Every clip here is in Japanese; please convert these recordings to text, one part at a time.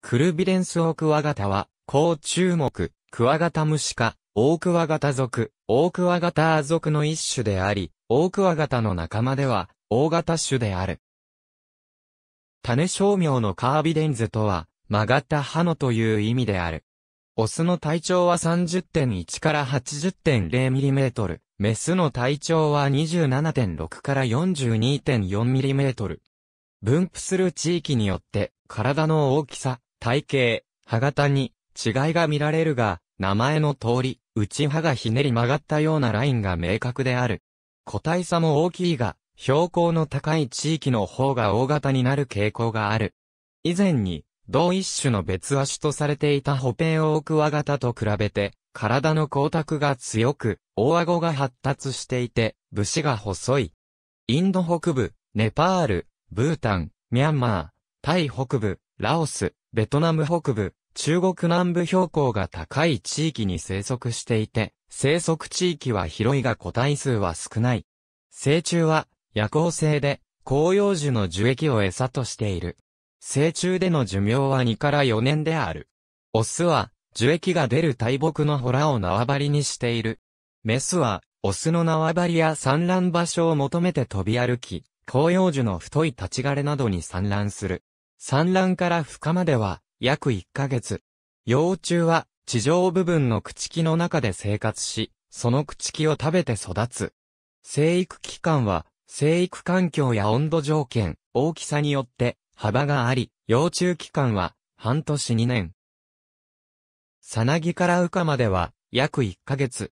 クルビレンスオオクワガタは、甲虫目、クワガタムシ科、オオクワガタ属、オオクワガタ属の一種であり、オオクワガタの仲間では、大型種である。種商名のカービデンズとは、曲がった歯のという意味である。オスの体長は30.1から8 0 0ミリメートル。メスの体長は27.6から4 2 4トル。分布する地域によって、体の大きさ、体型、歯型に違いが見られるが、名前の通り、内歯がひねり曲がったようなラインが明確である。個体差も大きいが、標高の高い地域の方が大型になる傾向がある。以前に、同一種の別足とされていたホペンオオクワ型と比べて、体の光沢が強く、大顎が発達していて、武士が細い。インド北部、ネパール、ブータン、ミャンマー、タイ北部、ラオス、ベトナム北部、中国南部標高が高い地域に生息していて、生息地域は広いが個体数は少ない。成虫は夜行性で、広葉樹の樹液を餌としている。成虫での寿命は2から4年である。オスは、樹液が出る大木のほらを縄張りにしている。メスは、オスの縄張りや産卵場所を求めて飛び歩き、広葉樹の太い立ち枯れなどに産卵する。産卵から孵化までは約1ヶ月。幼虫は地上部分の朽木の中で生活し、その朽木を食べて育つ。生育期間は生育環境や温度条件、大きさによって幅があり、幼虫期間は半年2年。さなぎから羽化までは約1ヶ月。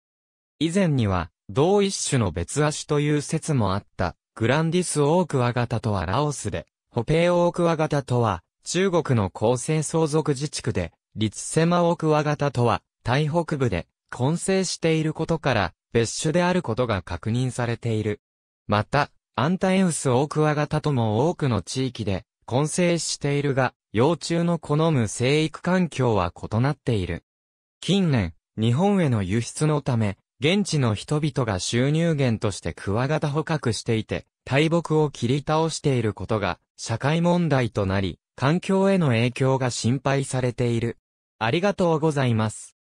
以前には同一種の別足という説もあったグランディスオオクワガタとはラオスでホペイオオクワガタとは、中国の厚生相続自治区で、リツセマオクワガタとは、台北部で、混成していることから、別種であることが確認されている。また、アンタエウスオオクワガタとも多くの地域で、混成しているが、幼虫の好む生育環境は異なっている。近年、日本への輸出のため、現地の人々が収入源としてクワガタ捕獲していて、大木を切り倒していることが社会問題となり、環境への影響が心配されている。ありがとうございます。